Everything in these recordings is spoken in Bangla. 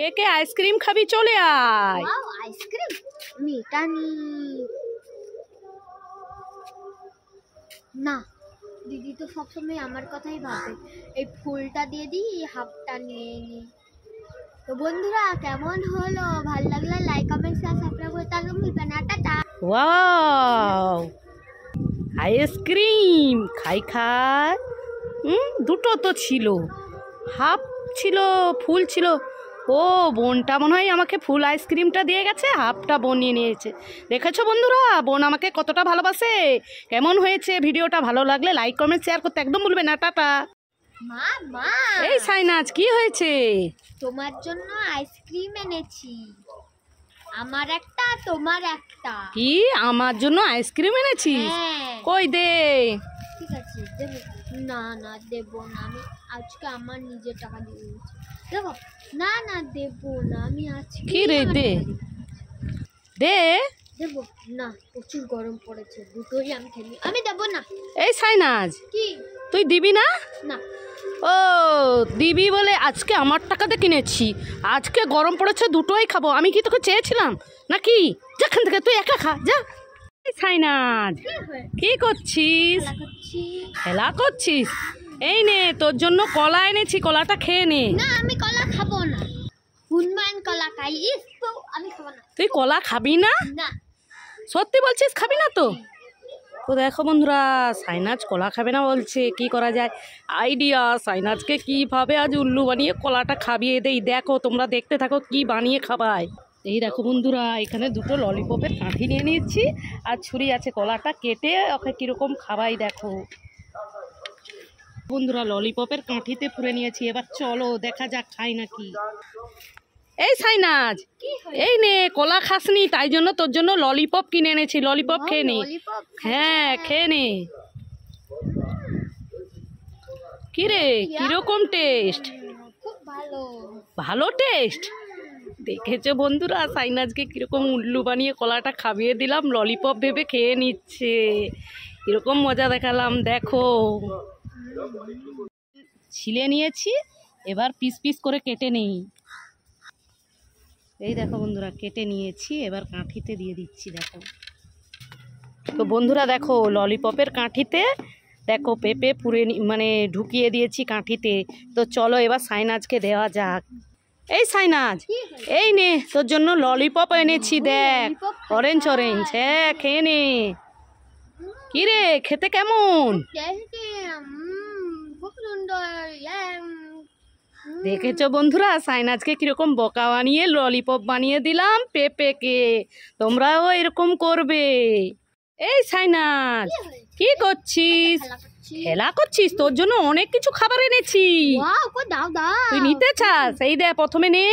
কে কে আইসক্রিম খাবি চলে আয় আইসক্রিম মিটানি না দিদি তো সবসময় আমার কথাই ভাবে এই ফুলটা দিয়ে দিই এই হাফটা নিয়ে নিই তো বন্ধুরা কেমন হলো ভাল লাগলে লাইক কমেন্ট শেয়ার সাবস্ক্রাইব করতে একদম ভুলবেন না টাটা ওয়াও আইসক্রিম খাই খাই হুম দুটো তো ছিল হাফ ছিল ফুল ছিল ও বোনটা মনে হয় আমাকে ফুল আইসক্রিমটা দিয়ে গেছে হাফটা বোন নিয়ে নিয়েছে দেখেছো বন্ধুরা বোন আমাকে কতটা ভালোবাসে কেমন হয়েছে ভিডিওটা ভালো লাগলে লাইক কমেন্ট শেয়ার করতে একদম ভুলবে না টাটা মা এই সাইনাজ কি হয়েছে তোমার জন্য আইসক্রিম এনেছি আমার একটা তোমার একটা কি আমার জন্য আইসক্রিম এনেছিস হ্যাঁ। কই দে ঠিক আছে না না দেব না আমি আজকে আমার নিজের টাকা দিয়ে দিচ্ছি দেখো না না দেব না আমি আজকে কি রে দে দে দেব না প্রচুর গরম পড়েছে দুটোই আমি খেলি আমি দেব না এই সাইনাজ কি তুই দিবি না না ও দিবি বলে আজকে আমার টাকাতে কিনেছি আজকে গরম পড়েছে দুটোই খাবো আমি কি তোকে চেয়েছিলাম নাকি যেখান থেকে তুই একা খা যা সাইনাজ কি করছিস খেলা করছিস এই নে তোর জন্য কলা এনেছি কলাটা খেয়ে নে আমি কলা খাবো তুই কলা খাবি না সত্যি বলছিস খাবি না তো তো দেখো বন্ধুরা সাইনাজ কলা খাবে না বলছে কি করা যায় আইডিয়া সাইনাজকে কিভাবে আজ উল্লু বানিয়ে কলাটা খাবিয়ে দেই দেখো তোমরা দেখতে থাকো কি বানিয়ে খাবায় এই দেখো বন্ধুরা এখানে দুটো ললিপপের কাঁঠি নিয়ে নিয়েছি আর ছুরি আছে কলাটা কেটে ওকে কীরকম খাবাই দেখো বন্ধুরা ললিপপের কাঁঠিতে পুরে নিয়েছি এবার চলো দেখা যাক খাই নাকি এই সাইনাজ এই নে কলা খাসনি তাই জন্য তোর জন্য ললিপপ কিনে এনেছি ললিপপ খেয়ে নি হ্যাঁ খেয়ে নে কিরে কিরকম টেস্ট ভালো টেস্ট দেখেছো বন্ধুরা সাইনাজকে কীরকম উল্লু বানিয়ে কলাটা খাবিয়ে দিলাম ললিপপ ভেবে খেয়ে নিচ্ছে এরকম মজা দেখালাম দেখো ছিলে নিয়েছি এবার পিস পিস করে কেটে নেই এই দেখো বন্ধুরা কেটে নিয়েছি এবার কাঁঠিতে দিয়ে দিচ্ছি দেখো তো বন্ধুরা দেখো ললিপপের কাঁঠিতে দেখো পেঁপে পুরে মানে ঢুকিয়ে দিয়েছি কাঁঠিতে তো চলো এবার সাইনাজকে দেওয়া যাক এই সাইনাজ এই নে তোর জন্য ললিপপ এনেছি দেখ অরেঞ্জ অরেঞ্জ হ্যাঁ খেয়ে নে কি রে খেতে কেমন দেখেছো বন্ধুরা সাইনাজকে কিরকম বকা বানিয়ে ললিপপ বানিয়ে দিলাম পেপেকে তোমরাও এরকম করবে এই সাইনাস কি করছিস খেলা করছিস তোর জন্য অনেক কিছু খাবার এনেছি তুই নিতে চাস এই দেখ প্রথমে নে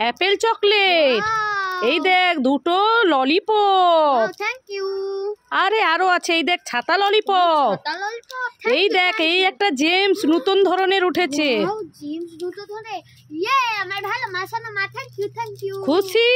অ্যাপেল চকলেট এই দেখ দুটো ললিপপ আরে আরো আছে এই দেখ ছাতা ললিপপ এই দেখ এই একটা জেমস নতুন ধরনের উঠেছে খুশি